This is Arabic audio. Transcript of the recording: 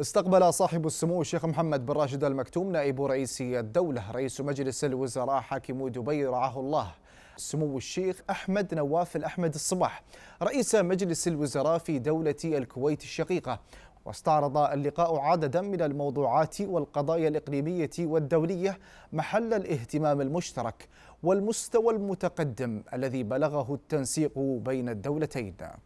استقبل صاحب السمو الشيخ محمد بن راشد المكتوم نائب رئيس الدولة رئيس مجلس الوزراء حاكم دبي رعاه الله سمو الشيخ أحمد نواف الأحمد الصباح رئيس مجلس الوزراء في دولة الكويت الشقيقة واستعرض اللقاء عددا من الموضوعات والقضايا الإقليمية والدولية محل الاهتمام المشترك والمستوى المتقدم الذي بلغه التنسيق بين الدولتين